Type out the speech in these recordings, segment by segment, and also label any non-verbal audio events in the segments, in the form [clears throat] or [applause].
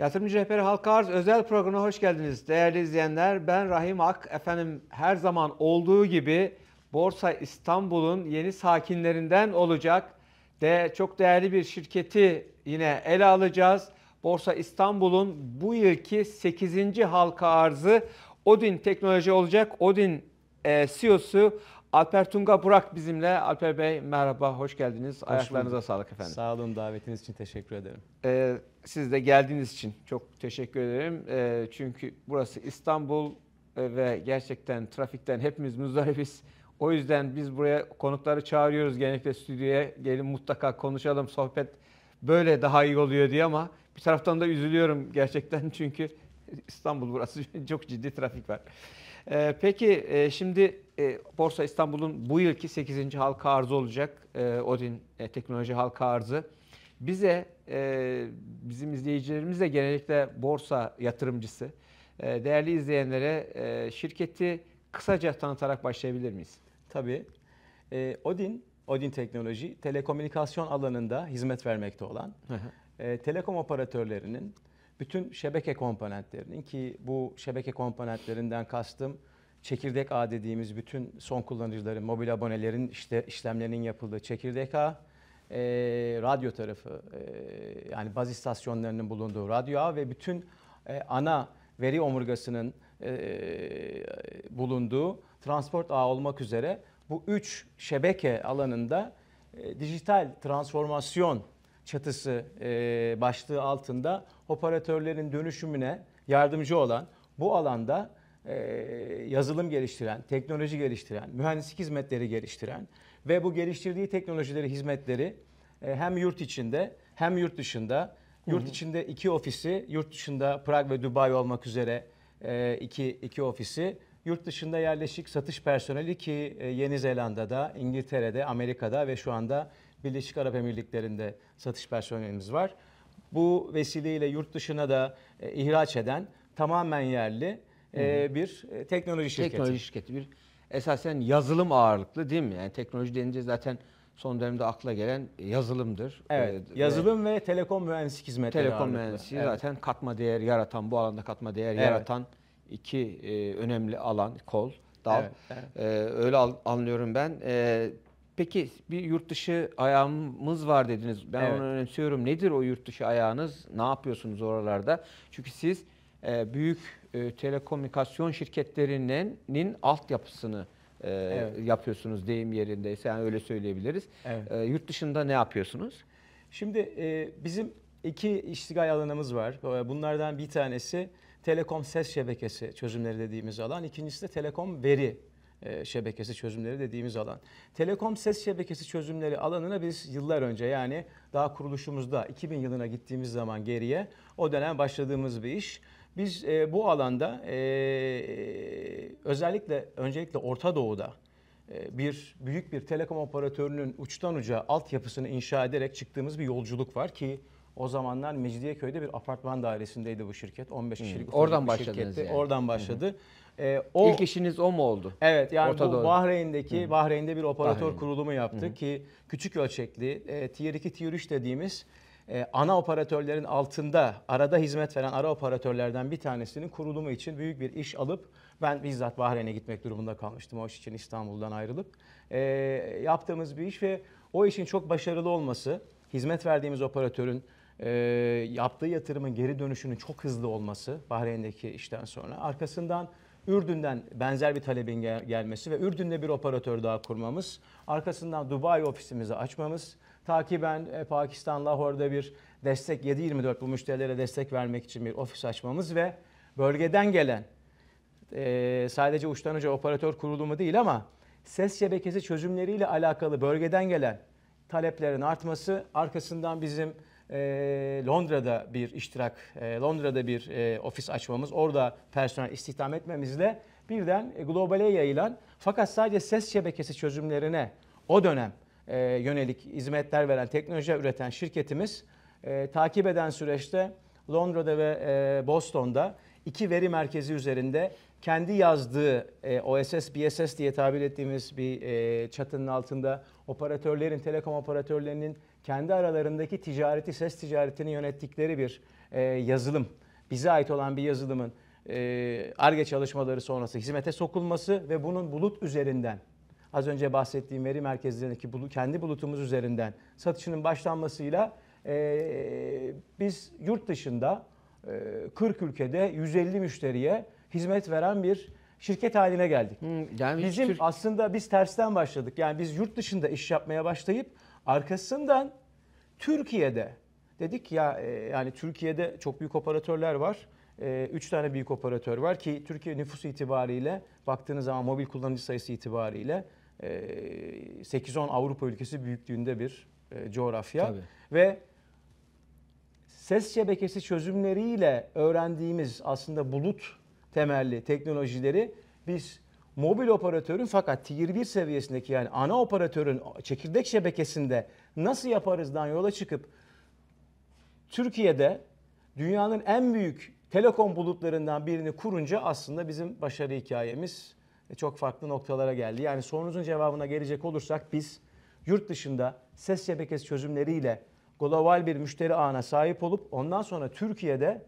Yatırımcı Rehberi Halka Arz özel programına hoş geldiniz. Değerli izleyenler ben Rahim Ak. Efendim her zaman olduğu gibi Borsa İstanbul'un yeni sakinlerinden olacak. De çok değerli bir şirketi yine ele alacağız. Borsa İstanbul'un bu yılki 8. halka arzı Odin Teknoloji olacak. Odin e, CEO'su Alper Tunga Burak bizimle. Alper Bey merhaba, hoş geldiniz. Hoş Ayaklarınıza sağlık efendim. Sağ olun davetiniz için teşekkür ederim. Ee, siz de geldiğiniz için çok teşekkür ederim. Ee, çünkü burası İstanbul e, ve gerçekten trafikten hepimiz muzdarifiz. O yüzden biz buraya konukları çağırıyoruz genellikle stüdyoya. Gelin mutlaka konuşalım, sohbet böyle daha iyi oluyor diye ama bir taraftan da üzülüyorum gerçekten [laughs] çünkü İstanbul burası [laughs] çok ciddi trafik var. E, peki e, şimdi e, Borsa İstanbul'un bu yılki 8. halka arzı olacak. E, Odin e, Teknoloji Halka Arzı. Bize, e, bizim izleyicilerimiz de genellikle borsa yatırımcısı. E, değerli izleyenlere e, şirketi kısaca tanıtarak başlayabilir miyiz? Tabii. E, Odin, Odin Teknoloji telekomünikasyon alanında hizmet vermekte olan hı hı. e, telekom operatörlerinin bütün şebeke komponentlerinin ki bu şebeke komponentlerinden kastım çekirdek ağ dediğimiz bütün son kullanıcıların, mobil abonelerin işte işlemlerinin yapıldığı çekirdek ağ, e, radyo tarafı e, yani baz istasyonlarının bulunduğu radyo ağ ve bütün e, ana veri omurgasının e, bulunduğu transport ağ olmak üzere bu üç şebeke alanında e, dijital transformasyon çatısı e, başlığı altında operatörlerin dönüşümüne yardımcı olan bu alanda e, yazılım geliştiren, teknoloji geliştiren, mühendislik hizmetleri geliştiren ve bu geliştirdiği teknolojileri, hizmetleri e, hem yurt içinde hem yurt dışında, yurt içinde iki ofisi, yurt dışında Prag ve Dubai olmak üzere e, iki, iki ofisi, yurt dışında yerleşik satış personeli ki Yeni Zelanda'da, İngiltere'de, Amerika'da ve şu anda Birleşik Arap Emirlikleri'nde satış personelimiz var bu vesileyle yurt dışına da e, ihraç eden tamamen yerli e, bir e, teknoloji şirketi. Teknoloji şirketi bir esasen yazılım ağırlıklı değil mi? Yani teknoloji denince zaten son dönemde akla gelen yazılımdır. Evet. Ee, yazılım ve, ve telekom mühendislik hizmetleri. Telekom mühendisliği evet. zaten katma değer yaratan, bu alanda katma değer evet. yaratan iki e, önemli alan, kol, dal. Evet, evet. Ee, öyle anlıyorum ben. Ee, Peki bir yurt dışı ayağımız var dediniz. Ben evet. onu önemsiyorum. Nedir o yurt dışı ayağınız? Ne yapıyorsunuz oralarda? Çünkü siz e, büyük e, telekomünikasyon şirketlerinin altyapısını e, evet. yapıyorsunuz deyim yerindeyse. Yani öyle söyleyebiliriz. Evet. E, yurt dışında ne yapıyorsunuz? Şimdi e, bizim iki iştigal alanımız var. E, bunlardan bir tanesi telekom ses şebekesi çözümleri dediğimiz alan. İkincisi de telekom veri e, şebekesi çözümleri dediğimiz alan. Telekom ses şebekesi çözümleri alanına biz yıllar önce yani daha kuruluşumuzda 2000 yılına gittiğimiz zaman geriye o dönem başladığımız bir iş. Biz e, bu alanda e, özellikle öncelikle Orta Doğu'da e, bir büyük bir telekom operatörünün uçtan uca altyapısını inşa ederek çıktığımız bir yolculuk var ki o zamanlar Mecidiyeköy'de bir apartman dairesindeydi bu şirket. 15 kişilik hmm. Oradan bir şirketti. Yani. Oradan başladı. Ee, o, İlk işiniz o mu oldu? Evet yani Orta bu Doğru. Bahreyn'deki, hmm. Bahreyn'de bir operatör Bahreyn. kurulumu yaptı hmm. ki küçük ölçekli, e, tier 2, tier 3 dediğimiz e, ana operatörlerin altında arada hizmet veren ara operatörlerden bir tanesinin kurulumu için büyük bir iş alıp ben bizzat Bahreyn'e gitmek durumunda kalmıştım o iş için İstanbul'dan ayrılıp. E, yaptığımız bir iş ve o işin çok başarılı olması, hizmet verdiğimiz operatörün e, yaptığı yatırımın geri dönüşünün çok hızlı olması Bahreyn'deki işten sonra. Arkasından Ürdün'den benzer bir talebin gel- gelmesi ve Ürdün'de bir operatör daha kurmamız. Arkasından Dubai ofisimizi açmamız. Takiben e, Pakistan Lahore'da bir destek 7-24 bu müşterilere destek vermek için bir ofis açmamız ve bölgeden gelen e, sadece uçtan uca operatör kurulumu değil ama ses şebekesi çözümleriyle alakalı bölgeden gelen taleplerin artması arkasından bizim ee, Londra'da bir iştirak, e, Londra'da bir e, ofis açmamız, orada personel istihdam etmemizle birden e, globale yayılan fakat sadece ses şebekesi çözümlerine o dönem yönelik hizmetler veren, teknoloji üreten şirketimiz takip eden süreçte Londra'da ve Boston'da iki veri merkezi üzerinde kendi yazdığı e, OSS, BSS diye tabir ettiğimiz bir e, çatının altında operatörlerin, telekom operatörlerinin kendi aralarındaki ticareti, ses ticaretini yönettikleri bir e, yazılım, bize ait olan bir yazılımın e, ARGE e, çalışmaları sonrası hizmete sokulması ve bunun bulut üzerinden, az önce bahsettiğim veri merkezlerindeki bulu, kendi bulutumuz üzerinden satışının başlanmasıyla e, biz yurt dışında e, 40 ülkede 150 müşteriye hizmet veren bir şirket haline geldik. Hmm, yani Bizim Türk... aslında biz tersten başladık. Yani biz yurt dışında iş yapmaya başlayıp arkasından Türkiye'de dedik ya e, yani Türkiye'de çok büyük operatörler var. E, üç tane büyük operatör var ki Türkiye nüfusu itibariyle baktığınız zaman mobil kullanıcı sayısı itibariyle 8-10 e, Avrupa ülkesi büyüklüğünde bir coğrafya. Tabii. Ve ses şebekesi çözümleriyle öğrendiğimiz aslında bulut temelli teknolojileri biz mobil operatörün fakat tier 1 seviyesindeki yani ana operatörün çekirdek şebekesinde nasıl yaparızdan yola çıkıp Türkiye'de dünyanın en büyük telekom bulutlarından birini kurunca aslında bizim başarı hikayemiz e, çok farklı noktalara geldi. Yani sorunuzun cevabına gelecek olursak biz yurt dışında ses şebekesi çözümleriyle global bir müşteri ağına sahip olup ondan sonra Türkiye'de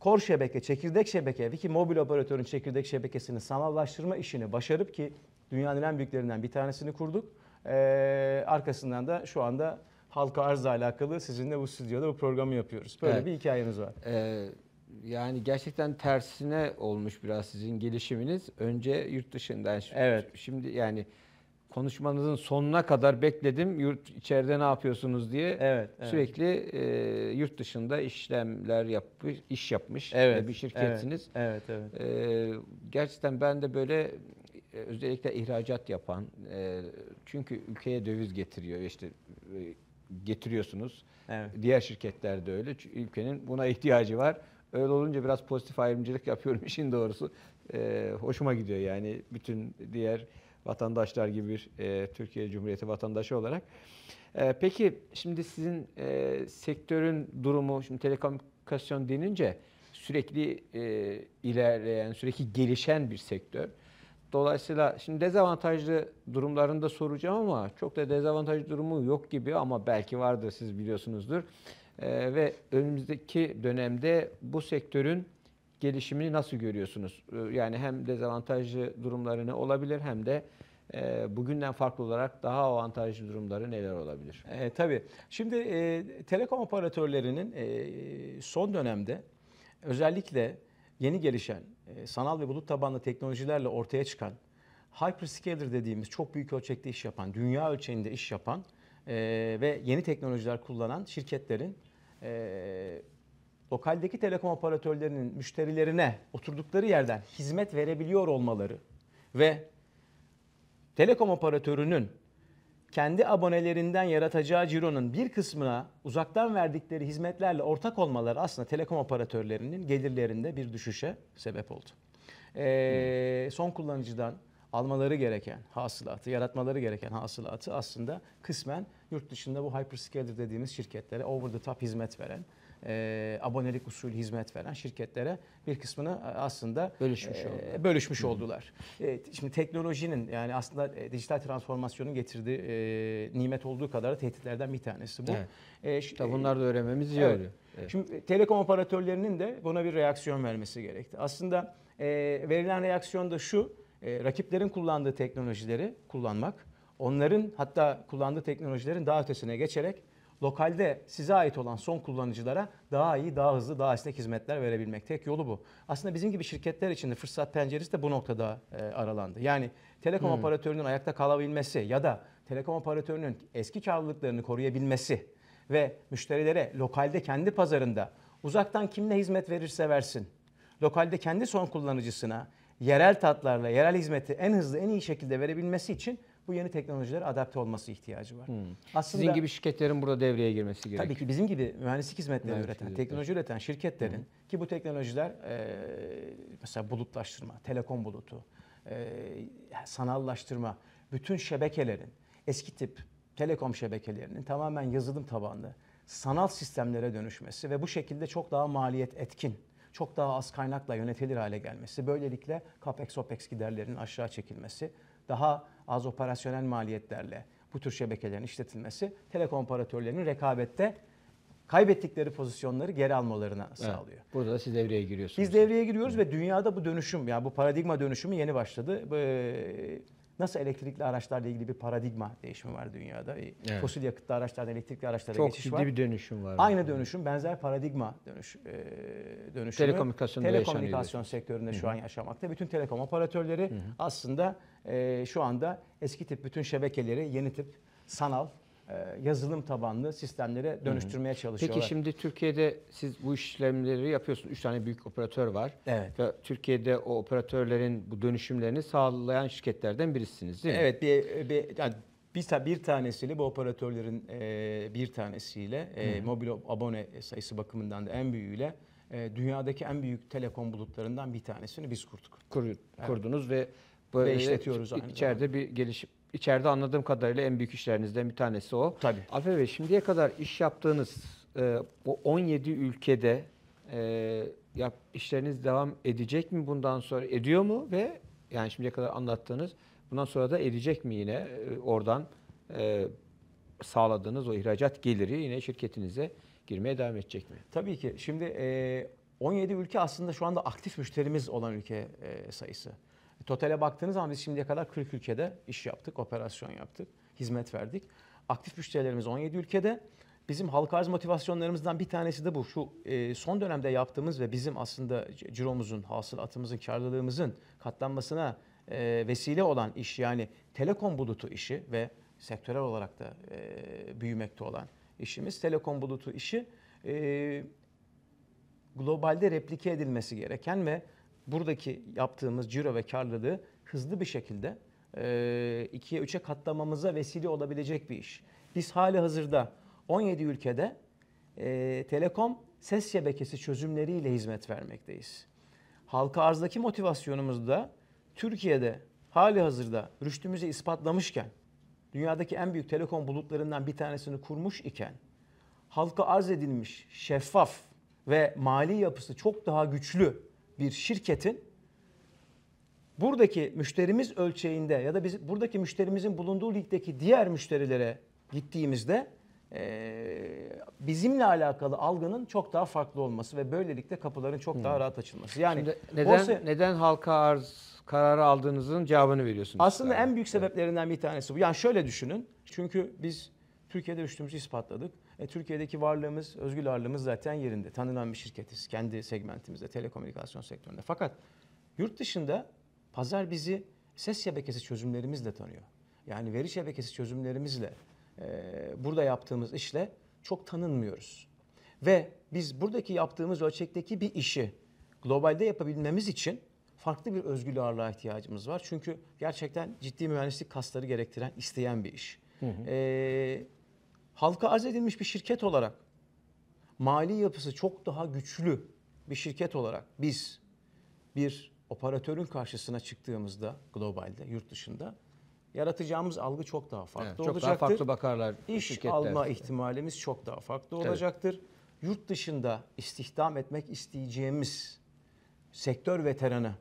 kor şebeke, çekirdek şebeke, Wiki mobil operatörün çekirdek şebekesini sanallaştırma işini başarıp ki dünyanın en büyüklerinden bir tanesini kurduk. Ee, arkasından da şu anda halka arzla alakalı sizinle bu stüdyoda bu programı yapıyoruz. Böyle evet. bir hikayeniz var. Ee, yani gerçekten tersine olmuş biraz sizin gelişiminiz. Önce yurt dışından evet. şimdi yani konuşmanızın sonuna kadar bekledim. Yurt içeride ne yapıyorsunuz diye. Evet. evet. Sürekli e, yurt dışında işlemler yapmış, iş yapmış e, evet, bir şirketsiniz. Evet, evet. evet. E, gerçekten ben de böyle e, özellikle ihracat yapan e, çünkü ülkeye döviz getiriyor işte e, getiriyorsunuz. Evet. Diğer şirketler de öyle. Çünkü ülkenin buna ihtiyacı var. Öyle olunca biraz pozitif ayrımcılık yapıyorum [laughs] işin doğrusu. E, hoşuma gidiyor yani bütün diğer vatandaşlar gibi bir e, Türkiye Cumhuriyeti vatandaşı olarak. E, peki şimdi sizin e, sektörün durumu, şimdi telekomünikasyon denince sürekli e, ilerleyen, sürekli gelişen bir sektör. Dolayısıyla şimdi dezavantajlı durumlarında soracağım ama çok da dezavantajlı durumu yok gibi ama belki vardır siz biliyorsunuzdur. Ee, ve önümüzdeki dönemde bu sektörün gelişimini nasıl görüyorsunuz? Ee, yani hem dezavantajlı durumlarını olabilir hem de e, bugünden farklı olarak daha avantajlı durumları neler olabilir? E, tabii. Şimdi e, telekom operatörlerinin e, son dönemde özellikle yeni gelişen e, sanal ve bulut tabanlı teknolojilerle ortaya çıkan hyperscaler dediğimiz çok büyük ölçekte iş yapan, dünya ölçeğinde iş yapan e, ve yeni teknolojiler kullanan şirketlerin e, lokaldeki telekom operatörlerinin müşterilerine oturdukları yerden hizmet verebiliyor olmaları ve telekom operatörünün kendi abonelerinden yaratacağı cironun bir kısmına uzaktan verdikleri hizmetlerle ortak olmaları aslında telekom operatörlerinin gelirlerinde bir düşüşe sebep oldu. Ee, hmm. son kullanıcıdan almaları gereken hasılatı, yaratmaları gereken hasılatı aslında kısmen yurt dışında bu hyperscaler dediğimiz şirketlere over the top hizmet veren e, abonelik usulü hizmet veren şirketlere bir kısmını e, aslında bölüşmüş, e, oldu. bölüşmüş oldular. E, şimdi teknolojinin yani aslında e, dijital transformasyonun getirdiği e, nimet olduğu kadar tehditlerden bir tanesi bu. Evet. E, Tabii bunlar da öğrenmemiz iyi evet. oluyor. Evet. Şimdi e, telekom operatörlerinin de buna bir reaksiyon vermesi gerekti. Aslında e, verilen reaksiyon da şu, e, rakiplerin kullandığı teknolojileri kullanmak, onların hatta kullandığı teknolojilerin daha ötesine geçerek lokalde size ait olan son kullanıcılara daha iyi, daha hızlı, daha esnek hizmetler verebilmek. Tek yolu bu. Aslında bizim gibi şirketler için de fırsat penceresi de bu noktada e, aralandı. Yani telekom hmm. operatörünün ayakta kalabilmesi ya da telekom operatörünün eski karlılıklarını koruyabilmesi ve müşterilere lokalde kendi pazarında uzaktan kimle hizmet verirse versin, lokalde kendi son kullanıcısına yerel tatlarla, yerel hizmeti en hızlı, en iyi şekilde verebilmesi için bu yeni teknolojilere adapte olması ihtiyacı var. Hmm. Aslında Sizin gibi şirketlerin burada devreye girmesi gerekiyor. Tabii ki bizim gibi mühendislik hizmetleri mühendislik üreten, hizmetleri. teknoloji üreten şirketlerin hmm. ki bu teknolojiler e, mesela bulutlaştırma, telekom bulutu, e, sanallaştırma, bütün şebekelerin eski tip telekom şebekelerinin tamamen yazılım tabanlı sanal sistemlere dönüşmesi ve bu şekilde çok daha maliyet etkin, çok daha az kaynakla yönetilir hale gelmesi, böylelikle CAPEX-OPEX giderlerinin aşağı çekilmesi daha az operasyonel maliyetlerle bu tür şebekelerin işletilmesi telekom operatörlerinin rekabette kaybettikleri pozisyonları geri almalarına evet. sağlıyor. Burada da siz devreye giriyorsunuz. Biz devreye giriyoruz Hı. ve dünyada bu dönüşüm, yani bu paradigma dönüşümü yeni başladı. Ee, Nasıl elektrikli araçlarla ilgili bir paradigma değişimi var dünyada. E, evet. Fosil yakıtlı araçlardan elektrikli araçlara Çok geçiş var. Çok ciddi bir dönüşüm var. Aynı dönüşüm, benzer paradigma dönüş, e, dönüşümü. Telekomünikasyon Telekomünikasyon sektöründe şu an yaşamakta. Bütün telekom operatörleri Hı-hı. aslında e, şu anda eski tip bütün şebekeleri yeni tip sanal e, yazılım tabanlı sistemlere dönüştürmeye çalışıyorlar. Peki şimdi Türkiye'de siz bu işlemleri yapıyorsunuz. Üç tane büyük operatör var. Evet. Ve Türkiye'de o operatörlerin bu dönüşümlerini sağlayan şirketlerden birisiniz değil mi? Evet. Bir, bir, yani bir, bir tanesiyle bu operatörlerin e, bir tanesiyle e, mobil abone sayısı bakımından da en büyüğüyle e, dünyadaki en büyük telekom bulutlarından bir tanesini biz kurduk. Kur, kurdunuz evet. ve böyle ve işletiyoruz aynı zamanda. bir gelişim içeride anladığım kadarıyla en büyük işlerinizden bir tanesi o. Tabii. Afe Bey şimdiye kadar iş yaptığınız e, bu 17 ülkede e, yap, işleriniz devam edecek mi bundan sonra? Ediyor mu ve yani şimdiye kadar anlattığınız bundan sonra da edecek mi yine e, oradan e, sağladığınız o ihracat geliri yine şirketinize girmeye devam edecek mi? Tabii ki. Şimdi e, 17 ülke aslında şu anda aktif müşterimiz olan ülke e, sayısı. E, totale baktığınız zaman biz şimdiye kadar 40 ülkede iş yaptık, operasyon yaptık, hizmet verdik. Aktif müşterilerimiz 17 ülkede. Bizim halka arz motivasyonlarımızdan bir tanesi de bu. Şu e, son dönemde yaptığımız ve bizim aslında ciromuzun, hasılatımızın, karlılığımızın katlanmasına e, vesile olan iş yani telekom bulutu işi ve sektörel olarak da e, büyümekte olan işimiz. Telekom bulutu işi e, globalde replike edilmesi gereken ve buradaki yaptığımız ciro ve karlılığı hızlı bir şekilde e, ikiye üçe katlamamıza vesile olabilecek bir iş. Biz hali hazırda 17 ülkede e, telekom ses şebekesi çözümleriyle hizmet vermekteyiz. Halka arzdaki motivasyonumuz da Türkiye'de hali hazırda rüştümüzü ispatlamışken, dünyadaki en büyük telekom bulutlarından bir tanesini kurmuş iken, halka arz edilmiş şeffaf ve mali yapısı çok daha güçlü bir şirketin buradaki müşterimiz ölçeğinde ya da biz buradaki müşterimizin bulunduğu ligdeki diğer müşterilere gittiğimizde bizimle alakalı algının çok daha farklı olması ve böylelikle kapıların çok daha hmm. rahat açılması. Yani Şimdi neden borsa, neden halka arz kararı aldığınızın cevabını veriyorsunuz. Aslında yani. en büyük sebeplerinden bir tanesi bu. Yani şöyle düşünün. Çünkü biz Türkiye'de üstümüzü ispatladık. E, Türkiye'deki varlığımız, özgül varlığımız zaten yerinde. Tanınan bir şirketiz kendi segmentimizde, telekomünikasyon sektöründe. Fakat yurt dışında pazar bizi ses şebekesi çözümlerimizle tanıyor. Yani veri şebekesi çözümlerimizle, e, burada yaptığımız işle çok tanınmıyoruz. Ve biz buradaki yaptığımız ölçekteki bir işi globalde yapabilmemiz için farklı bir özgül ağırlığa ihtiyacımız var. Çünkü gerçekten ciddi mühendislik kasları gerektiren, isteyen bir iş. Hı hı. Ee, halka arz edilmiş bir şirket olarak mali yapısı çok daha güçlü bir şirket olarak biz bir operatörün karşısına çıktığımızda globalde yurt dışında yaratacağımız algı çok daha farklı evet, çok olacaktır. Çok daha farklı bakarlar. İş şirketler. alma ihtimalimiz çok daha farklı evet. olacaktır. Yurt dışında istihdam etmek isteyeceğimiz sektör veteranı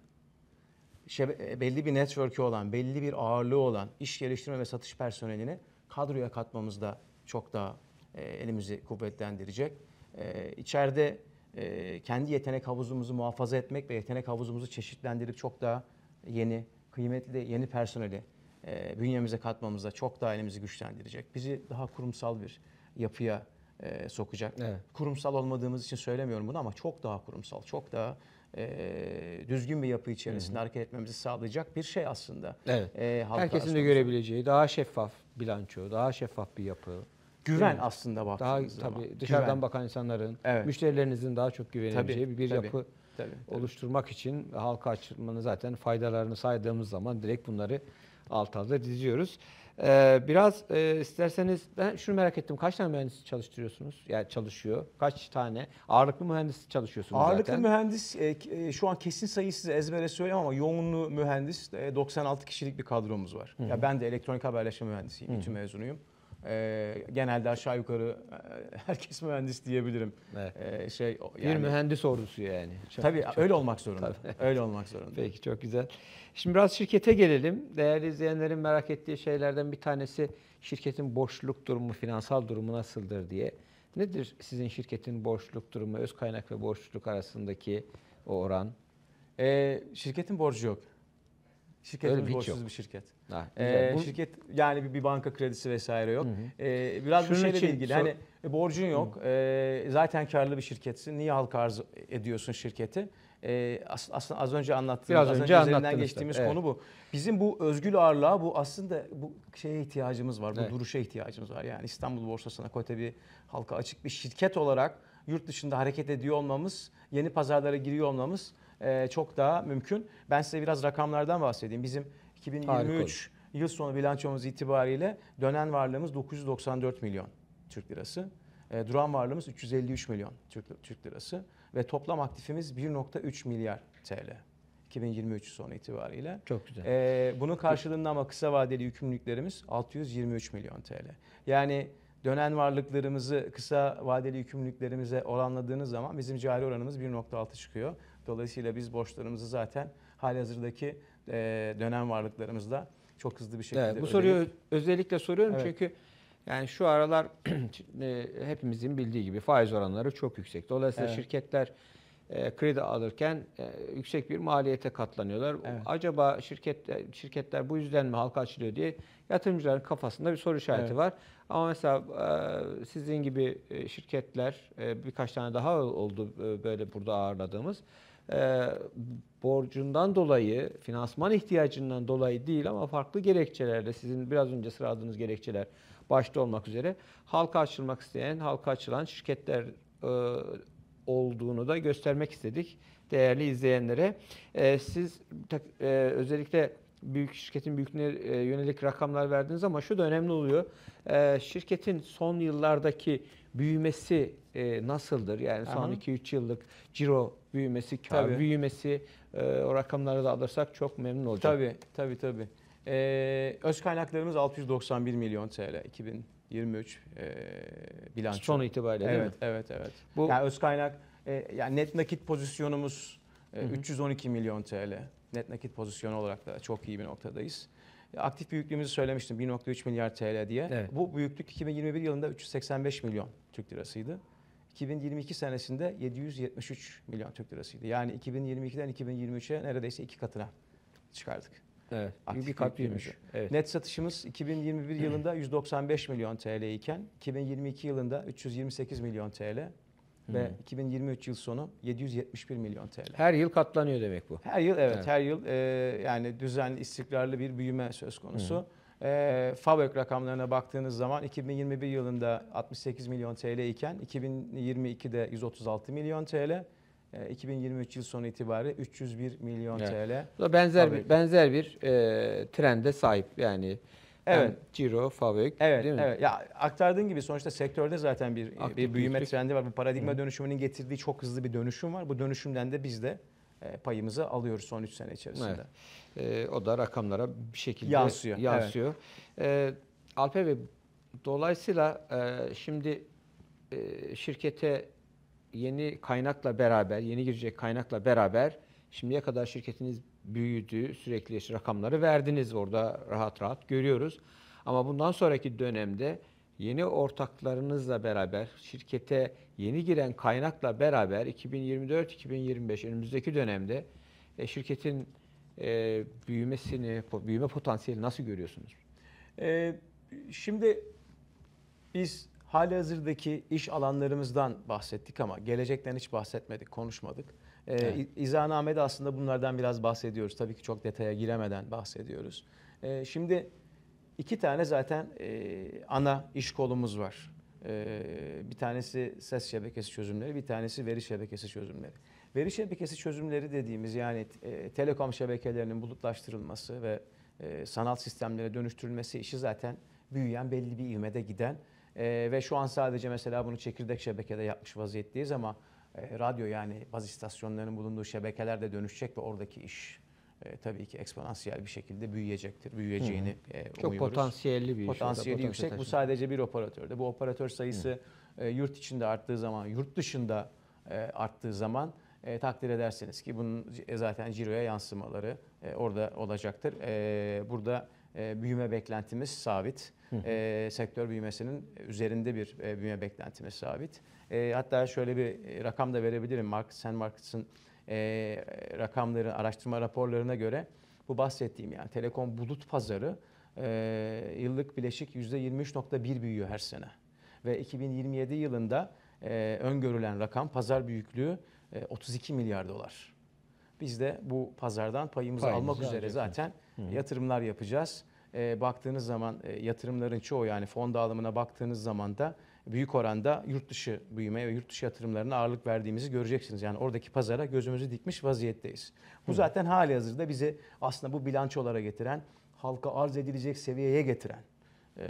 e, belli bir network'ü olan, belli bir ağırlığı olan iş geliştirme ve satış personelini kadroya katmamızda çok daha e, elimizi kuvvetlendirecek. E, içeride e, kendi yetenek havuzumuzu muhafaza etmek ve yetenek havuzumuzu çeşitlendirip çok daha yeni, kıymetli, yeni personeli e, bünyemize katmamızda çok daha elimizi güçlendirecek. Bizi daha kurumsal bir yapıya e, sokacak. Evet. Kurumsal olmadığımız için söylemiyorum bunu ama çok daha kurumsal, çok daha e, düzgün bir yapı içerisinde Hı-hı. hareket etmemizi sağlayacak bir şey aslında. Evet. E, Herkesin de görebileceği daha şeffaf bilanço, daha şeffaf bir yapı. Güven evet. aslında baktığınız daha, zaman. dışarıdan Güven. bakan insanların, evet. müşterilerinizin daha çok güvenileceği tabii, bir tabii, yapı tabii, tabii. oluşturmak için halka açılmanın zaten faydalarını saydığımız zaman direkt bunları alt alta diziyoruz. Ee, biraz e, isterseniz ben şunu merak ettim. Kaç tane mühendis çalıştırıyorsunuz? Yani çalışıyor. Kaç tane? Ağırlıklı mühendis çalışıyorsunuz Ağırlıklı zaten. mühendis e, e, şu an kesin sayıyı size ezbere söyleyemem ama yoğunluğu mühendis e, 96 kişilik bir kadromuz var. Hı-hı. Ya ben de elektronik haberleşme mühendisiyim. İTÜ mezunuyum e, genelde aşağı yukarı e, herkes mühendis diyebilirim. Evet. E, şey yani, bir mühendis ordusu yani. Çok, tabii çok, öyle olmak zorunda. Tabii. Öyle olmak zorunda. Peki çok güzel. Şimdi biraz şirkete gelelim. Değerli izleyenlerin merak ettiği şeylerden bir tanesi şirketin borçluluk durumu, finansal durumu nasıldır diye. Nedir sizin şirketin borçluluk durumu, öz kaynak ve borçluluk arasındaki o oran? E, şirketin borcu yok. Şirketimiz borçsuz bir şirket. Ha, ee, bu... Şirket yani bir, bir banka kredisi vesaire yok. Ee, biraz Şunun bu şeyle için, ilgili. Hani e, borcun yok. Hı. Ee, zaten karlı bir şirketsin. Niye halka arz ediyorsun şirketi? E, as, aslında az önce anlattığımız, biraz az önce üzerinden geçtiğimiz işte. konu evet. bu. Bizim bu özgül ağırlığa bu aslında bu şeye ihtiyacımız var. Bu evet. duruşa ihtiyacımız var. Yani İstanbul Borsası'na kote bir halka açık bir şirket olarak yurt dışında hareket ediyor olmamız, yeni pazarlara giriyor olmamız ee, çok daha mümkün. Ben size biraz rakamlardan bahsedeyim. Bizim 2023 Harika. yıl sonu bilançomuz itibariyle dönen varlığımız 994 milyon Türk lirası. Ee, duran varlığımız 353 milyon Türk, lirası ve toplam aktifimiz 1.3 milyar TL. 2023 sonu itibariyle. Çok güzel. Ee, bunun karşılığında ama kısa vadeli yükümlülüklerimiz 623 milyon TL. Yani dönen varlıklarımızı kısa vadeli yükümlülüklerimize oranladığınız zaman bizim cari oranımız 1.6 çıkıyor. Dolayısıyla biz borçlarımızı zaten halihazırdaki e, dönem varlıklarımızla çok hızlı bir şekilde evet, bu soruyu ödeyip, özellikle soruyorum evet. çünkü yani şu aralar [clears throat] e, hepimizin bildiği gibi faiz oranları çok yüksek. Dolayısıyla evet. şirketler e, kredi alırken e, yüksek bir maliyete katlanıyorlar. Evet. Acaba şirket e, şirketler bu yüzden mi halka açılıyor diye yatırımcıların kafasında bir soru işareti evet. var. Ama mesela e, sizin gibi e, şirketler e, birkaç tane daha oldu e, böyle burada ağırladığımız e, borcundan dolayı, finansman ihtiyacından dolayı değil ama farklı gerekçelerle, sizin biraz önce sıraladığınız gerekçeler başta olmak üzere halka açılmak isteyen, halka açılan şirketler e, olduğunu da göstermek istedik değerli izleyenlere. E, siz e, özellikle büyük şirketin büyüklüğüne e, yönelik rakamlar verdiniz ama şu da önemli oluyor. E, şirketin son yıllardaki büyümesi e, nasıldır? Yani son 2-3 yıllık ciro büyümesi, kar tabii. büyümesi e, o rakamları da alırsak çok memnun olacağım. Tabii, tabii, tabii. Ee, öz kaynaklarımız 691 milyon TL 2023 e, bilanço. Son itibariyle evet, değil mi? Evet, evet. Bu, yani öz kaynak, e, yani net nakit pozisyonumuz e, 312 milyon TL. Net nakit pozisyonu olarak da çok iyi bir noktadayız. E, aktif büyüklüğümüzü söylemiştim 1.3 milyar TL diye. Evet. Bu büyüklük 2021 yılında 385 milyon Türk lirasıydı. 2022 senesinde 773 milyon Türk lirasıydı. Yani 2022'den 2023'e neredeyse iki katına çıkardık. Evet. Aktif bir kat büyümüş. Evet. Net satışımız 2021 yılında 195 milyon TL iken 2022 yılında 328 milyon TL hmm. ve hmm. 2023 yıl sonu 771 milyon TL. Her yıl katlanıyor demek bu. Her yıl evet, evet. her yıl e, yani düzenli istikrarlı bir büyüme söz konusu. Hmm. E, ee, FAVÖK rakamlarına baktığınız zaman 2021 yılında 68 milyon TL iken 2022'de 136 milyon TL. 2023 e, yıl sonu itibariyle 301 milyon evet. TL. Bu da benzer Favök. bir benzer bir e, trende sahip yani. Evet. Hem Ciro, Favök evet, değil mi? Evet. Ya aktardığın gibi sonuçta sektörde zaten bir Aktif bir büyüme büyüklük. trendi var. Bu paradigma Hı. dönüşümünün getirdiği çok hızlı bir dönüşüm var. Bu dönüşümden de biz de e, payımızı alıyoruz son 3 sene içerisinde. Evet. E, o da rakamlara bir şekilde yansıyor. yansıyor. Evet. E, Alper Bey, dolayısıyla e, şimdi e, şirkete yeni kaynakla beraber, yeni girecek kaynakla beraber şimdiye kadar şirketiniz büyüdü, sürekli rakamları verdiniz orada rahat rahat görüyoruz. Ama bundan sonraki dönemde yeni ortaklarınızla beraber, şirkete yeni giren kaynakla beraber 2024-2025 önümüzdeki dönemde e, şirketin e, büyümesini, büyüme potansiyeli nasıl görüyorsunuz? E, şimdi biz hali hazırdaki iş alanlarımızdan bahsettik ama gelecekten hiç bahsetmedik, konuşmadık. E, evet. İzahnamede aslında bunlardan biraz bahsediyoruz. Tabii ki çok detaya giremeden bahsediyoruz. E, şimdi İki tane zaten e, ana iş kolumuz var. E, bir tanesi ses şebekesi çözümleri, bir tanesi veri şebekesi çözümleri. Veri şebekesi çözümleri dediğimiz yani e, telekom şebekelerinin bulutlaştırılması ve e, sanal sistemlere dönüştürülmesi işi zaten büyüyen belli bir ivmede giden e, ve şu an sadece mesela bunu çekirdek şebekede yapmış vaziyetteyiz ama e, radyo yani baz istasyonlarının bulunduğu şebekeler de dönüşecek ve oradaki iş e, tabii ki eksponansiyel bir şekilde büyüyecektir. Büyüyeceğini Hı. e, Çok potansiyelli bir Potansiyeli orada, yüksek. Bu sadece bir operatörde. Bu operatör sayısı Hı. e, yurt içinde arttığı zaman, yurt dışında e, arttığı zaman e, takdir ederseniz ki bunun e, zaten ciroya yansımaları e, orada olacaktır. E, burada e, büyüme beklentimiz sabit. E, sektör büyümesinin üzerinde bir e, büyüme beklentimiz sabit. E, hatta şöyle bir e, rakam da verebilirim. Mark, Sen Markets'ın e, rakamları, araştırma raporlarına göre bu bahsettiğim yani telekom bulut pazarı e, yıllık bileşik %23.1 büyüyor her sene. Ve 2027 yılında e, öngörülen rakam pazar büyüklüğü e, 32 milyar dolar. Biz de bu pazardan payımızı, payımızı almak üzere alacağız. zaten Hı. yatırımlar yapacağız. E, baktığınız zaman e, yatırımların çoğu yani fon dağılımına baktığınız zaman da büyük oranda yurt dışı büyümeye ve yurt dışı yatırımlarına ağırlık verdiğimizi göreceksiniz. Yani oradaki pazara gözümüzü dikmiş vaziyetteyiz. Bu zaten hali hazırda bizi aslında bu bilançolara getiren, halka arz edilecek seviyeye getiren e,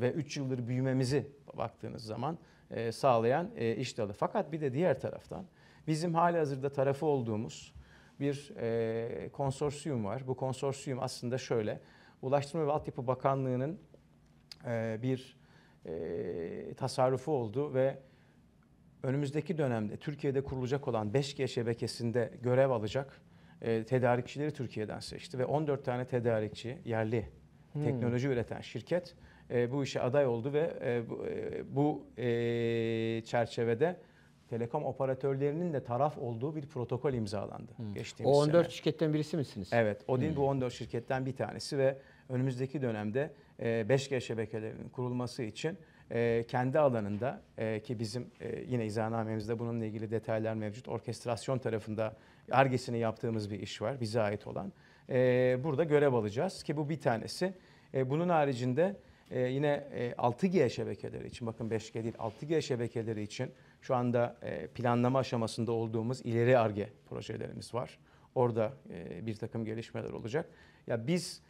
ve 3 yıldır büyümemizi baktığınız zaman e, sağlayan e, iş dalı. Fakat bir de diğer taraftan bizim hali hazırda tarafı olduğumuz bir e, konsorsiyum var. Bu konsorsiyum aslında şöyle, Ulaştırma ve Altyapı Bakanlığı'nın e, bir e, tasarrufu oldu ve önümüzdeki dönemde Türkiye'de kurulacak olan 5G şebekesinde görev alacak e, tedarikçileri Türkiye'den seçti ve 14 tane tedarikçi yerli hmm. teknoloji üreten şirket e, bu işe aday oldu ve bu, çerçevede telekom operatörlerinin de taraf olduğu bir protokol imzalandı. Hmm. Geçtiğimiz o 14 sene. şirketten birisi misiniz? Evet, o hmm. bu 14 şirketten bir tanesi ve önümüzdeki dönemde 5G e, şebekelerinin kurulması için e, kendi alanında e, ki bizim yine izahnamemizde bununla ilgili detaylar mevcut. Orkestrasyon tarafında argesini yaptığımız bir iş var bize ait olan. Burada görev alacağız ki bu bir tanesi. Bunun haricinde yine 6G şebekeleri için bakın 5G değil 6G şebekeleri için şu anda planlama aşamasında olduğumuz ileri arge projelerimiz var. Orada bir takım gelişmeler olacak. Ya biz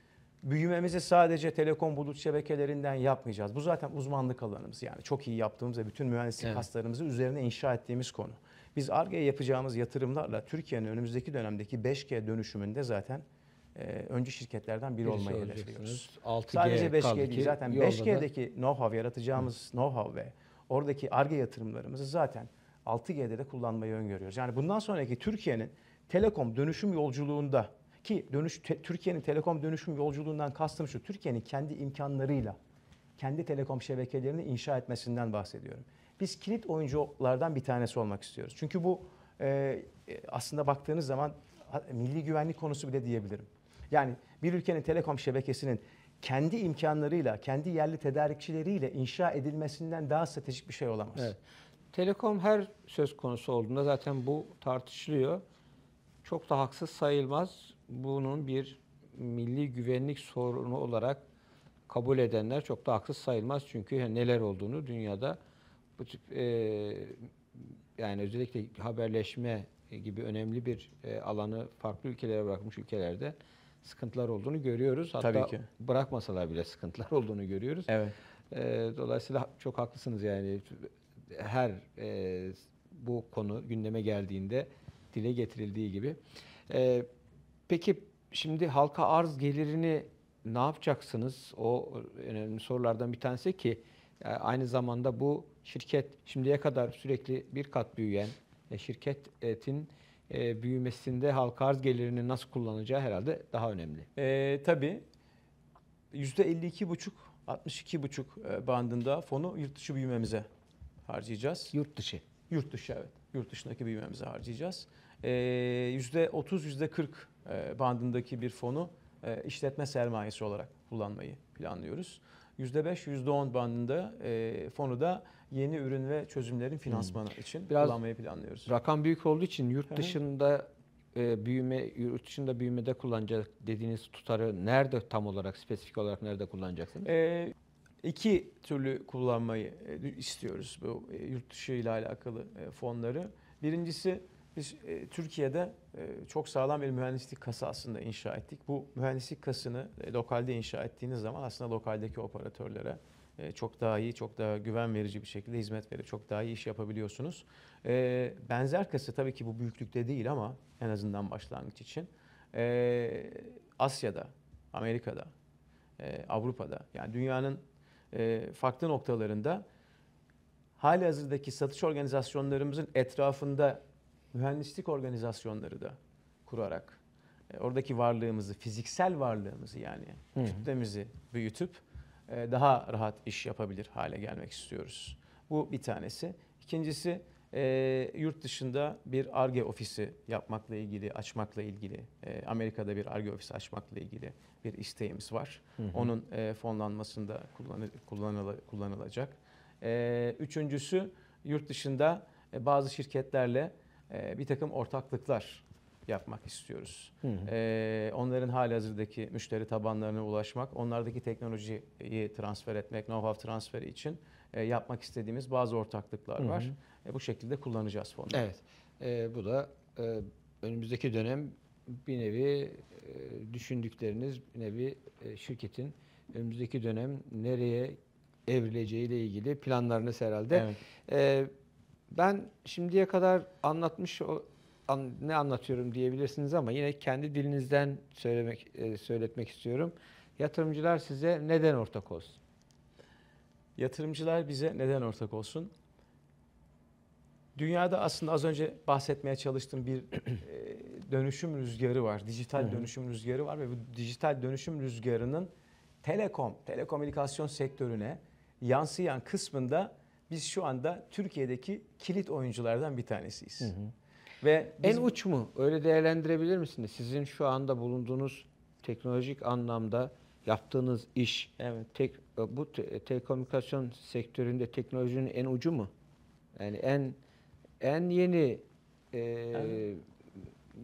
büyümemizi sadece telekom bulut şebekelerinden yapmayacağız. Bu zaten uzmanlık alanımız yani çok iyi yaptığımız ve bütün mühendislik evet. kaslarımızı üzerine inşa ettiğimiz konu. Biz ARGE'ye yapacağımız yatırımlarla Türkiye'nin önümüzdeki dönemdeki 5G dönüşümünde zaten e, öncü şirketlerden biri olmayı hedefliyoruz. 6G Sadece 5G değil zaten 5G'deki da... know-how yaratacağımız know-how ve oradaki ARGE yatırımlarımızı zaten 6G'de de kullanmayı öngörüyoruz. Yani bundan sonraki Türkiye'nin telekom dönüşüm yolculuğunda ki dönüş te, Türkiye'nin telekom dönüşüm yolculuğundan kastım şu. Türkiye'nin kendi imkanlarıyla kendi telekom şebekelerini inşa etmesinden bahsediyorum. Biz kilit oyunculardan bir tanesi olmak istiyoruz. Çünkü bu e, aslında baktığınız zaman milli güvenlik konusu bile diyebilirim. Yani bir ülkenin telekom şebekesinin kendi imkanlarıyla, kendi yerli tedarikçileriyle inşa edilmesinden daha stratejik bir şey olamaz. Evet. Telekom her söz konusu olduğunda zaten bu tartışılıyor. Çok da haksız sayılmaz bunun bir milli güvenlik sorunu olarak kabul edenler çok da haksız sayılmaz. Çünkü hani neler olduğunu dünyada bu tip e, yani özellikle haberleşme gibi önemli bir e, alanı farklı ülkelere bırakmış ülkelerde sıkıntılar olduğunu görüyoruz. Hatta Tabii ki. bırakmasalar bile sıkıntılar olduğunu görüyoruz. Evet. E, dolayısıyla çok haklısınız yani her e, bu konu gündeme geldiğinde dile getirildiği gibi. E, Peki şimdi halka arz gelirini ne yapacaksınız? O önemli sorulardan bir tanesi ki e, aynı zamanda bu şirket şimdiye kadar sürekli bir kat büyüyen e, şirketin e, büyümesinde halka arz gelirini nasıl kullanacağı herhalde daha önemli. E, tabii %52,5 62,5 bandında fonu yurt dışı büyümemize harcayacağız. Yurt dışı? Yurt dışı evet. Yurt dışındaki büyümemize harcayacağız. Ee, %30-%40 e, bandındaki bir fonu e, işletme sermayesi olarak kullanmayı planlıyoruz. %5, %10 bandında e, fonu da yeni ürün ve çözümlerin finansmanı hmm. için Biraz kullanmayı planlıyoruz. Rakam büyük olduğu için yurt dışında e, büyüme, yurt dışında büyümede kullanacak dediğiniz tutarı nerede tam olarak, spesifik olarak nerede kullanacaksınız? E, iki türlü kullanmayı e, istiyoruz bu yurt dışı ile alakalı fonları. Birincisi biz e, Türkiye'de e, çok sağlam bir mühendislik kası aslında inşa ettik. Bu mühendislik kasını e, lokalde inşa ettiğiniz zaman aslında lokaldeki operatörlere e, çok daha iyi, çok daha güven verici bir şekilde hizmet verip çok daha iyi iş yapabiliyorsunuz. E, benzer kası tabii ki bu büyüklükte değil ama en azından başlangıç için e, Asya'da, Amerika'da, e, Avrupa'da yani dünyanın e, farklı noktalarında hali hazırdaki satış organizasyonlarımızın etrafında mühendislik organizasyonları da kurarak e, oradaki varlığımızı, fiziksel varlığımızı yani Hı. kütlemizi büyütüp e, daha rahat iş yapabilir hale gelmek istiyoruz. Bu bir tanesi. İkincisi e, yurt dışında bir ARGE ofisi yapmakla ilgili, açmakla ilgili, Amerika'da bir ARGE ofisi açmakla ilgili bir isteğimiz var. Hı hı. Onun fonlanmasında kullanılacak. üçüncüsü yurt dışında bazı şirketlerle e, bir takım ortaklıklar yapmak istiyoruz. Hı hı. E, onların hali hazırdaki müşteri tabanlarına ulaşmak, onlardaki teknolojiyi transfer etmek, know-how transferi için e, yapmak istediğimiz bazı ortaklıklar var. Hı hı. E, bu şekilde kullanacağız fonları. Evet, e, bu da e, önümüzdeki dönem bir nevi e, düşündükleriniz, bir nevi e, şirketin önümüzdeki dönem nereye evrileceğiyle ilgili planlarınız herhalde. Evet. E, ben şimdiye kadar anlatmış ne anlatıyorum diyebilirsiniz ama yine kendi dilinizden söylemek e, söyletmek istiyorum. Yatırımcılar size neden ortak olsun? Yatırımcılar bize neden ortak olsun? Dünyada aslında az önce bahsetmeye çalıştığım bir e, dönüşüm rüzgarı var. Dijital dönüşüm rüzgarı var ve bu dijital dönüşüm rüzgarının telekom, telekomünikasyon sektörüne yansıyan kısmında biz şu anda Türkiye'deki kilit oyunculardan bir tanesiyiz. Hı hı. Ve biz... en uç mu? Öyle değerlendirebilir misiniz? Sizin şu anda bulunduğunuz teknolojik anlamda yaptığınız iş evet. tek, bu te, telekomünikasyon sektöründe teknolojinin en ucu mu? Yani en en yeni e, evet.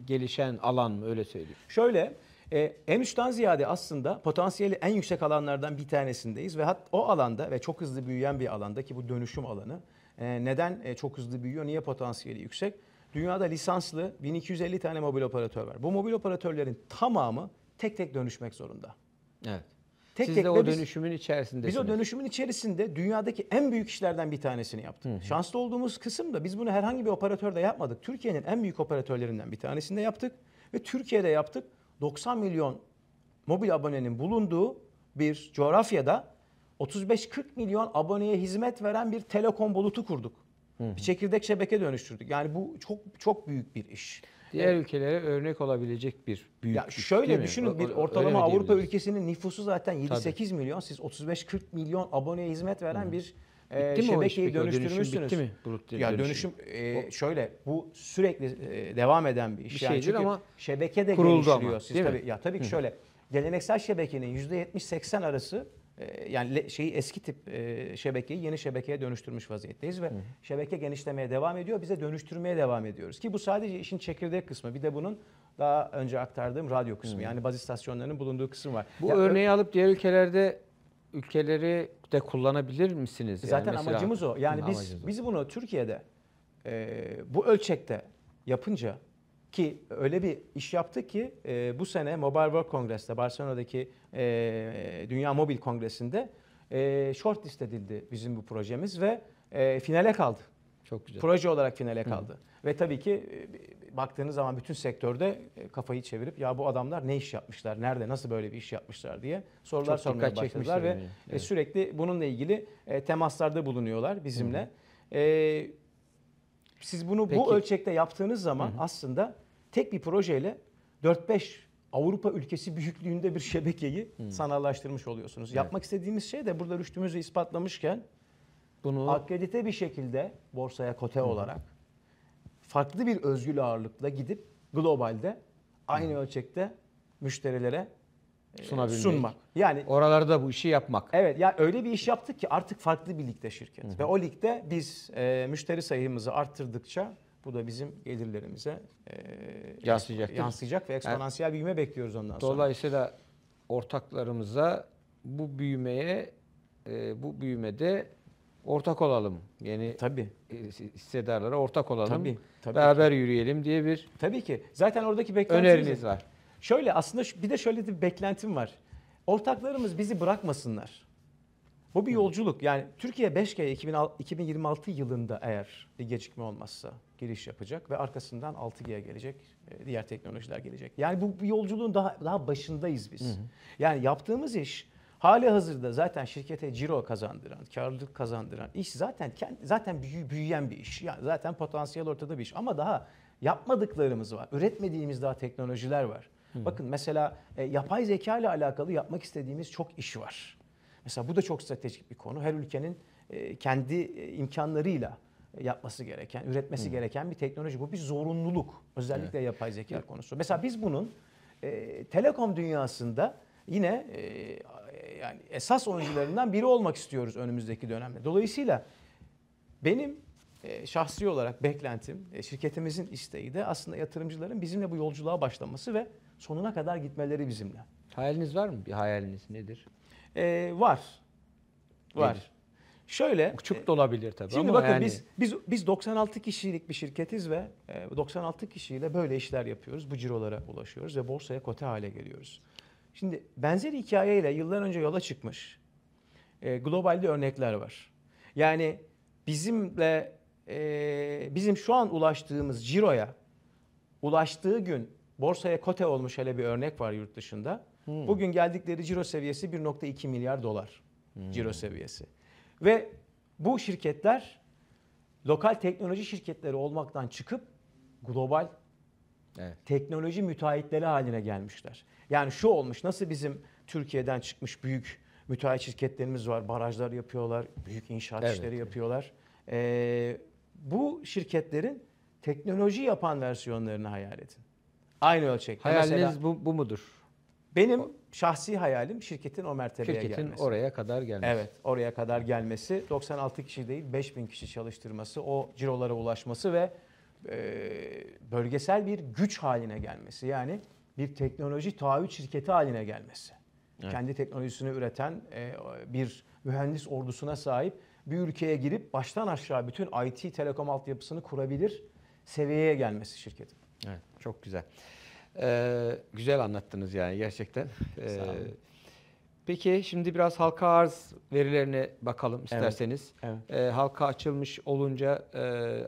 gelişen alan mı öyle söyleyeyim. Şöyle e, M3'ten ziyade aslında potansiyeli en yüksek alanlardan bir tanesindeyiz ve hat o alanda ve çok hızlı büyüyen bir alanda ki bu dönüşüm alanı e, neden e, çok hızlı büyüyor, niye potansiyeli yüksek? Dünyada lisanslı 1250 tane mobil operatör var. Bu mobil operatörlerin tamamı tek tek dönüşmek zorunda. Evet. Tek Siz tek de o dönüşümün içerisinde. Biz o dönüşümün içerisinde dünyadaki en büyük işlerden bir tanesini yaptık. Hı hı. Şanslı olduğumuz kısım da biz bunu herhangi bir operatörde yapmadık. Türkiye'nin en büyük operatörlerinden bir tanesinde yaptık ve Türkiye'de yaptık. 90 milyon mobil abonenin bulunduğu bir coğrafyada 35-40 milyon aboneye hizmet veren bir telekom bulutu kurduk. Hı hı. Bir çekirdek şebeke dönüştürdük. Yani bu çok çok büyük bir iş. Diğer evet. ülkelere örnek olabilecek bir büyük. Ya şöyle düşünün bir ortalama Avrupa ülkesinin nüfusu zaten 7-8 milyon. Siz 35-40 milyon aboneye hizmet veren hı. bir e, şebekeyi dönüştürmüşsünüz. Bitti mi? Bulut ya dönüşüm, e, şöyle bu sürekli e, devam eden bir iş. Bir yani şeydir ama şebeke de kuruldu ama, Siz tabii, mi? ya tabii ki Hı. şöyle geleneksel şebekenin %70-80 arası yani şeyi eski tip şebekeyi yeni şebekeye dönüştürmüş vaziyetteyiz ve hı hı. şebeke genişlemeye devam ediyor. Bize dönüştürmeye devam ediyoruz ki bu sadece işin çekirdek kısmı. Bir de bunun daha önce aktardığım radyo kısmı hı. yani baz istasyonlarının bulunduğu kısım var. Bu ya örneği ö- alıp diğer ülkelerde ülkeleri de kullanabilir misiniz? Zaten yani mesela, amacımız o. Yani biz amacımız biz bunu Türkiye'de e, bu ölçekte yapınca ki öyle bir iş yaptı ki e, bu sene Mobile World Kongresi'nde Barcelona'daki e, Dünya Mobil Kongresi'nde e, shortlist edildi bizim bu projemiz ve e, finale kaldı. Çok güzel. Proje olarak finale kaldı. Hı. Ve tabii ki e, baktığınız zaman bütün sektörde e, kafayı çevirip ya bu adamlar ne iş yapmışlar, nerede, nasıl böyle bir iş yapmışlar diye sorular Çok sormaya başladılar ve e, evet. sürekli bununla ilgili e, temaslarda bulunuyorlar bizimle. Hı hı. Siz bunu Peki. bu ölçekte yaptığınız zaman hı hı. aslında tek bir projeyle 4-5 Avrupa ülkesi büyüklüğünde bir şebekeyi hmm. sanallaştırmış oluyorsunuz. Evet. Yapmak istediğimiz şey de burada rüştümüzü ispatlamışken bunu akredite bir şekilde borsaya kote olarak farklı bir özgül ağırlıkla gidip globalde aynı ölçekte müşterilere e, sunabilmek. sunmak. Yani oralarda bu işi yapmak. Evet ya yani öyle bir iş yaptık ki artık farklı bir ligde şirket. Hı hı. Ve o ligde biz e, müşteri sayımızı arttırdıkça bu da bizim gelirlerimize e, yansıyacak. Yansıyacak ve eksponansiyel yani, büyüme bekliyoruz ondan dolayısıyla sonra. Dolayısıyla ortaklarımıza bu büyümeye e, bu büyümede ortak olalım. Yeni tabii. E, hissedarlara ortak olalım. Tabii, tabii beraber ki. yürüyelim diye bir Tabii ki. Zaten oradaki beklentimiz var. Şöyle aslında bir de şöyle bir beklentim var. Ortaklarımız bizi bırakmasınlar. Bu bir yolculuk. Yani Türkiye 5G 2026 yılında eğer bir gecikme olmazsa giriş yapacak ve arkasından 6G gelecek, e, diğer teknolojiler gelecek. Yani bu bir yolculuğun daha daha başındayız biz. Hı hı. Yani yaptığımız iş Hali hazırda zaten şirkete ciro kazandıran, karlılık kazandıran iş zaten zaten büyüyen bir iş. Yani zaten potansiyel ortada bir iş ama daha yapmadıklarımız var. Üretmediğimiz daha teknolojiler var. Hı. Bakın mesela e, yapay zeka ile alakalı yapmak istediğimiz çok iş var. Mesela bu da çok stratejik bir konu. Her ülkenin e, kendi e, imkanlarıyla yapması gereken, üretmesi Hı. gereken bir teknoloji. Bu bir zorunluluk. Özellikle evet. yapay zeka evet. konusu. Mesela biz bunun e, telekom dünyasında yine e, yani esas oyuncularından biri olmak istiyoruz önümüzdeki dönemde. Dolayısıyla benim e, şahsi olarak beklentim, e, şirketimizin isteği de aslında yatırımcıların bizimle bu yolculuğa başlaması ve sonuna kadar gitmeleri bizimle. Hayaliniz var mı? Bir hayaliniz nedir? E, var. Var. Nedir? Şöyle küçük e, de olabilir tabii şimdi ama bakın yani... biz biz biz 96 kişilik bir şirketiz ve 96 e, kişiyle böyle işler yapıyoruz. Bu cirolara ulaşıyoruz ve borsaya kote hale geliyoruz. Şimdi benzer hikayeyle yıllar önce yola çıkmış e, globalde örnekler var. Yani bizimle e, bizim şu an ulaştığımız ciroya ulaştığı gün borsaya kote olmuş hele bir örnek var yurt dışında. Hmm. Bugün geldikleri ciro seviyesi 1.2 milyar dolar hmm. ciro seviyesi. Ve bu şirketler lokal teknoloji şirketleri olmaktan çıkıp global Evet. Teknoloji müteahhitleri haline gelmişler. Yani şu olmuş nasıl bizim Türkiye'den çıkmış büyük müteahhit şirketlerimiz var. Barajlar yapıyorlar, büyük inşaat evet. işleri yapıyorlar. Ee, bu şirketlerin teknoloji yapan versiyonlarını hayal edin. Aynı ölçekte. Hayaliniz Mesela, bu, bu mudur? Benim şahsi hayalim şirketin o mertebeye şirketin gelmesi. Şirketin oraya kadar gelmesi. Evet oraya kadar gelmesi. 96 kişi değil 5000 kişi çalıştırması, o cirolara ulaşması ve e, bölgesel bir güç haline gelmesi. Yani bir teknoloji taahhüt şirketi haline gelmesi. Evet. Kendi teknolojisini üreten e, bir mühendis ordusuna sahip bir ülkeye girip baştan aşağı bütün IT telekom altyapısını kurabilir seviyeye gelmesi şirketin. Evet çok güzel. Ee, güzel anlattınız yani gerçekten. E, Sağ olun. Peki şimdi biraz halka arz verilerine bakalım isterseniz. Evet, evet. E, halka açılmış olunca, e,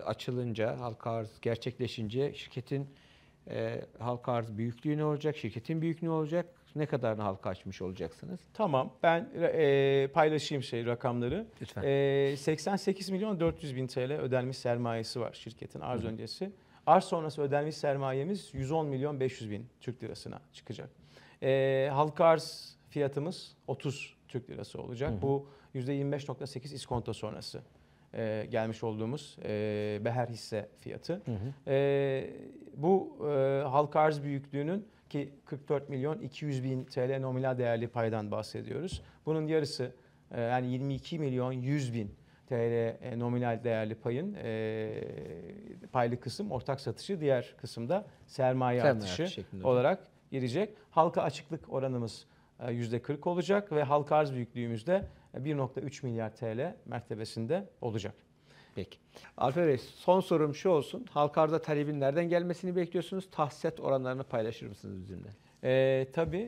açılınca, halka arz gerçekleşince şirketin e, halka arz büyüklüğü ne olacak, şirketin büyüklüğü ne olacak, ne kadarını halka açmış olacaksınız? Tamam ben e, paylaşayım şey rakamları. Lütfen. E, 88 milyon 400 bin TL ödenmiş sermayesi var şirketin arz Hı. öncesi. Arz sonrası ödenmiş sermayemiz 110 milyon 500 bin Türk lirasına çıkacak. E, halka arz fiyatımız 30 Türk Lirası olacak. Hı hı. Bu %25.8 iskonto sonrası e, gelmiş olduğumuz e, beher hisse fiyatı. Hı hı. E, bu e, halka arz büyüklüğünün ki 44 milyon 200 bin TL nominal değerli paydan bahsediyoruz. Bunun yarısı e, yani 22 milyon 100 bin TL e, nominal değerli payın e, paylı kısım ortak satışı diğer kısımda sermaye, sermaye artışı, artışı olarak girecek. Halka açıklık oranımız %40 e, olacak ve halka arz büyüklüğümüz de 1.3 e, milyar TL mertebesinde olacak. Peki. Alper Bey son sorum şu olsun. Halka arza talebin nereden gelmesini bekliyorsunuz? Tahsisat oranlarını paylaşır mısınız bizimle? E, tabii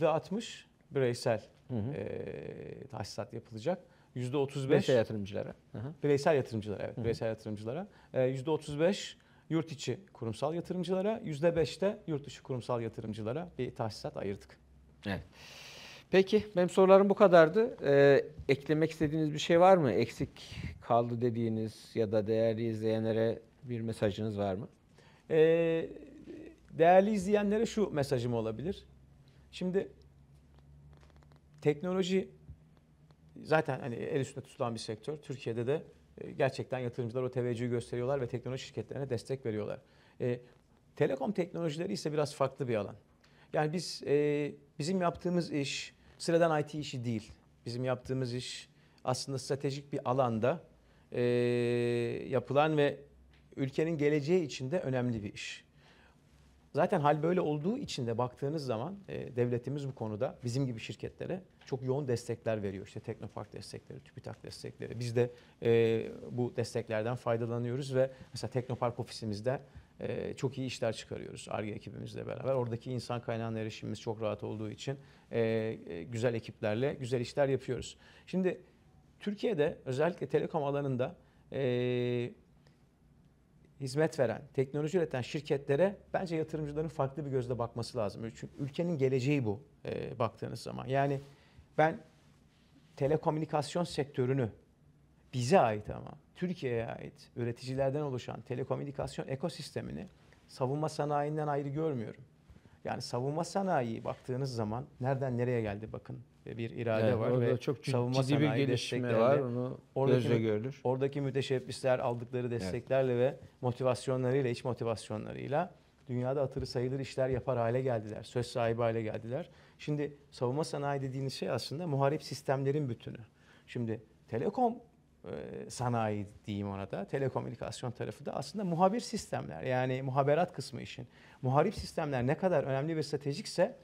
%60 e, bireysel hı E, tahsisat yapılacak. %35 bireysel yatırımcılara. Hı hı. Bireysel yatırımcılara evet. Hı hı. Bireysel yatırımcılara. E, %35 yurt içi kurumsal yatırımcılara, %5 de yurt dışı kurumsal yatırımcılara bir tahsisat ayırdık. Evet. Peki benim sorularım bu kadardı. Ee, eklemek istediğiniz bir şey var mı? Eksik kaldı dediğiniz ya da değerli izleyenlere bir mesajınız var mı? Ee, değerli izleyenlere şu mesajım olabilir. Şimdi teknoloji zaten hani el üstünde tutulan bir sektör. Türkiye'de de e, gerçekten yatırımcılar o teveccühü gösteriyorlar ve teknoloji şirketlerine destek veriyorlar. E, telekom teknolojileri ise biraz farklı bir alan. Yani biz e, bizim yaptığımız iş sıradan IT işi değil. Bizim yaptığımız iş aslında stratejik bir alanda e, yapılan ve ülkenin geleceği için de önemli bir iş. Zaten hal böyle olduğu için de baktığınız zaman e, devletimiz bu konuda bizim gibi şirketlere çok yoğun destekler veriyor. İşte Teknopark destekleri, TÜBİTAK destekleri. Biz de e, bu desteklerden faydalanıyoruz ve mesela Teknopark ofisimizde e, çok iyi işler çıkarıyoruz ARGE ekibimizle beraber. Oradaki insan kaynağına erişimimiz çok rahat olduğu için ee, e, güzel ekiplerle güzel işler yapıyoruz. Şimdi Türkiye'de özellikle telekom alanında e, hizmet veren, teknoloji üreten şirketlere bence yatırımcıların farklı bir gözle bakması lazım. Çünkü ülkenin geleceği bu e, baktığınız zaman. Yani ben telekomünikasyon sektörünü bize ait ama Türkiye'ye ait üreticilerden oluşan telekomünikasyon ekosistemini savunma sanayinden ayrı görmüyorum. Yani savunma sanayi baktığınız zaman nereden nereye geldi bakın bir irade evet, var ve çok ciddi savunma ciddi bir gelişme var. Onu oradaki, gözle görülür. Oradaki müteşebbisler aldıkları desteklerle evet. ve motivasyonlarıyla, iç motivasyonlarıyla dünyada atırı sayılır işler yapar hale geldiler. Söz sahibi hale geldiler. Şimdi savunma sanayi dediğiniz şey aslında muharip sistemlerin bütünü. Şimdi telekom e, sanayi diyeyim ona da telekomünikasyon tarafı da aslında muhabir sistemler yani muhaberat kısmı için Muharip sistemler ne kadar önemli ve stratejikse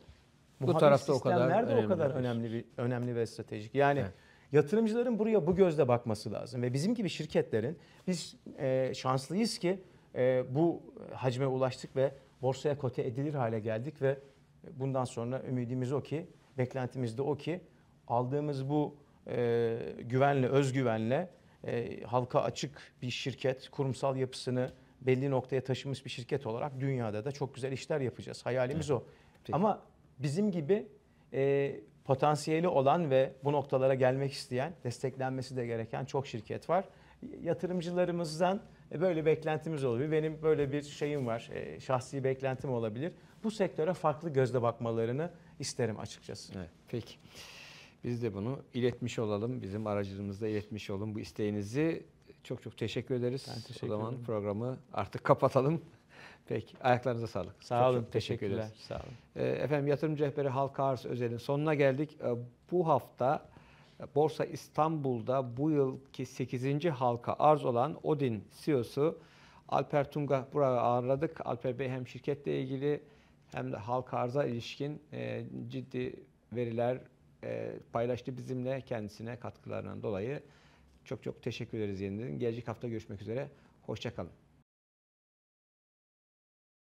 bu tarafta o kadar de o kadar önemli bir önemli ve stratejik. Yani evet. yatırımcıların buraya bu gözle bakması lazım ve bizim gibi şirketlerin biz e, şanslıyız ki e, bu hacme ulaştık ve borsaya kote edilir hale geldik ve bundan sonra ümidimiz o ki beklentimiz de o ki aldığımız bu e, güvenle, özgüvenle e, halka açık bir şirket, kurumsal yapısını belli noktaya taşımış bir şirket olarak dünyada da çok güzel işler yapacağız. Hayalimiz evet. o. Peki. Ama bizim gibi e, potansiyeli olan ve bu noktalara gelmek isteyen, desteklenmesi de gereken çok şirket var. Yatırımcılarımızdan e, böyle beklentimiz oluyor. Benim böyle bir şeyim var, e, şahsi beklentim olabilir. Bu sektöre farklı gözle bakmalarını isterim açıkçası. Evet, peki. Biz de bunu iletmiş olalım. Bizim aracımızda iletmiş olun bu isteğinizi. Çok çok teşekkür ederiz. Ben teşekkür o zaman ederim. programı artık kapatalım. [laughs] Peki ayaklarınıza sağlık. Sağ çok olun. Çok teşekkür ederiz. Sağ olun. Ee, efendim Yatırım rehberi Halka Arz Özel'in sonuna geldik. Ee, bu hafta e, Borsa İstanbul'da bu yılki 8. halka arz olan Odin CEO'su Alper Tunga buraya ağırladık. Alper Bey hem şirketle ilgili hem de halka arza ilişkin e, ciddi veriler e, paylaştı bizimle kendisine katkılarından dolayı. Çok çok teşekkür ederiz yeniden. Gelecek hafta görüşmek üzere. Hoşçakalın.